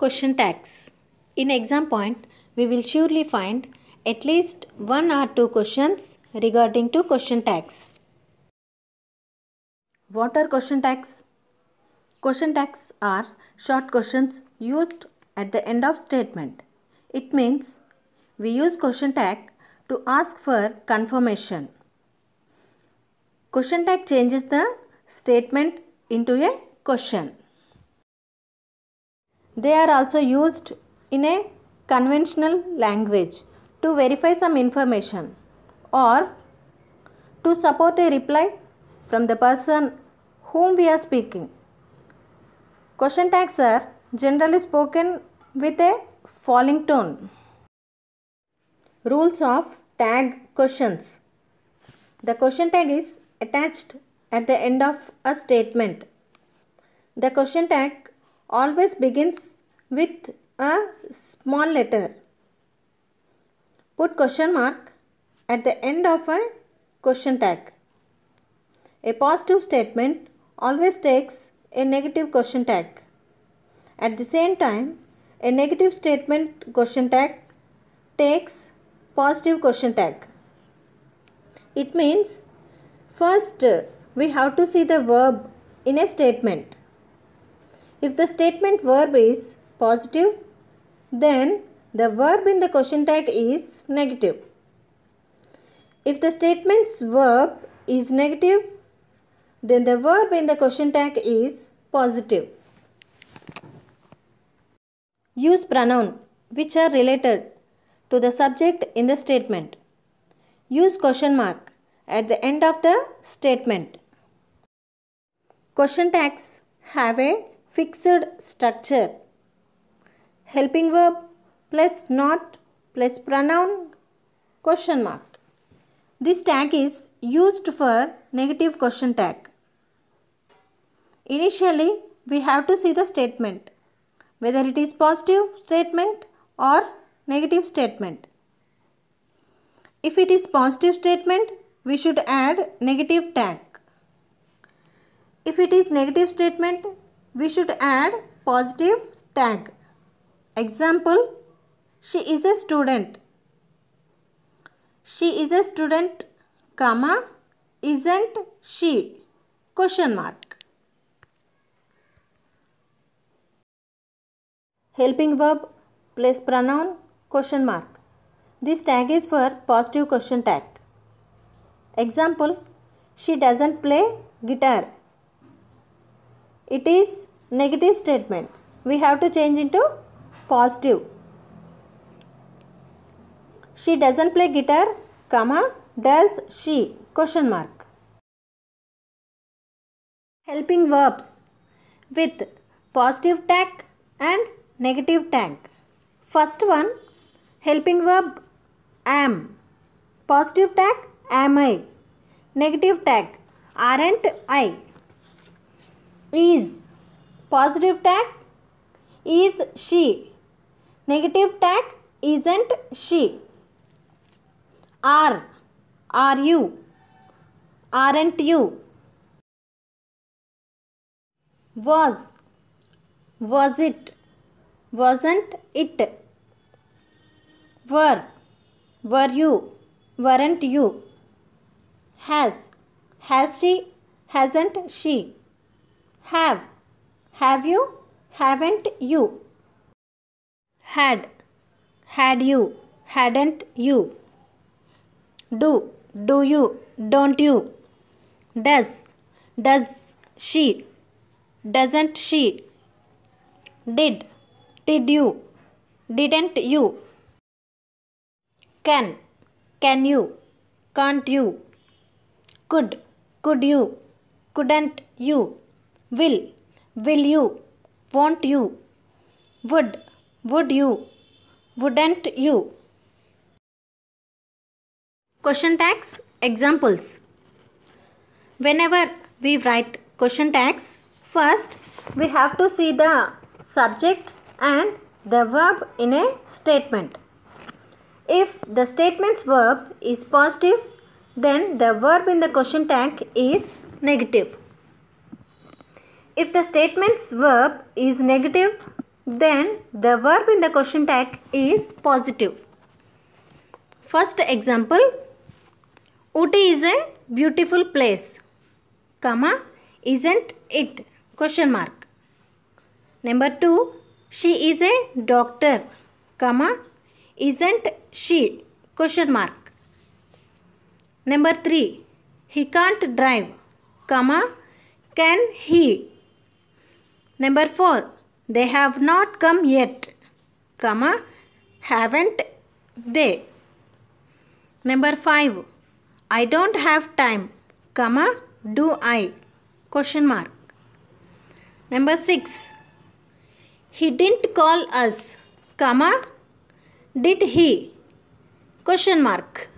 Question tags. In exam point, we will surely find at least one or two questions regarding to question tags. What are question tags? Question tags are short questions used at the end of statement. It means we use question tag to ask for confirmation. Question tag changes the statement into a question. They are also used in a conventional language to verify some information or to support a reply from the person whom we are speaking. Question tags are generally spoken with a falling tone. Rules of tag questions. The question tag is attached at the end of a statement. The question tag always begins with a small letter. Put question mark at the end of a question tag. A positive statement always takes a negative question tag. At the same time, a negative statement question tag takes positive question tag. It means first we have to see the verb in a statement. If the statement verb is positive, then the verb in the question tag is negative. If the statement's verb is negative, then the verb in the question tag is positive. Use pronoun which are related to the subject in the statement. Use question mark at the end of the statement. Question tags have a fixed structure. Helping verb plus not plus pronoun question mark. This tag is used for negative question tag. Initially, we have to see the statement, whether it is positive statement or negative statement. If it is positive statement, we should add negative tag. If it is negative statement, we should add positive tag. Example, she is a student. She is a student, comma, isn't she? Question mark. Helping verb, place pronoun, question mark. This tag is for positive question tag. Example, she doesn't play guitar it is negative statements. We have to change into positive. She doesn't play guitar, comma, does she, question mark. Helping verbs with positive tag and negative tag. First one, helping verb am. Positive tag am I. Negative tag aren't I is positive tag is she negative tag isn't she are are you aren't you was was it wasn't it were were you weren't you has has she hasn't she have. Have you? Haven't you? Had. Had you? Hadn't you? Do. Do you? Don't you? Does. Does she? Doesn't she? Did. Did you? Didn't you? Can. Can you? Can't you? Could. Could you? Couldn't you? will, will you, won't you, would, would you, wouldn't you. Question tags examples. Whenever we write question tags, first we have to see the subject and the verb in a statement. If the statement's verb is positive, then the verb in the question tag is negative. If the statement's verb is negative, then the verb in the question tag is positive. First example, Uti is a beautiful place, comma, isn't it, question mark. Number 2, she is a doctor, comma, isn't she, question mark. Number 3, he can't drive, comma, can he, Number 4. They have not come yet, comma, haven't they. Number 5. I don't have time, comma, do I, question mark. Number 6. He didn't call us, comma, did he, question mark.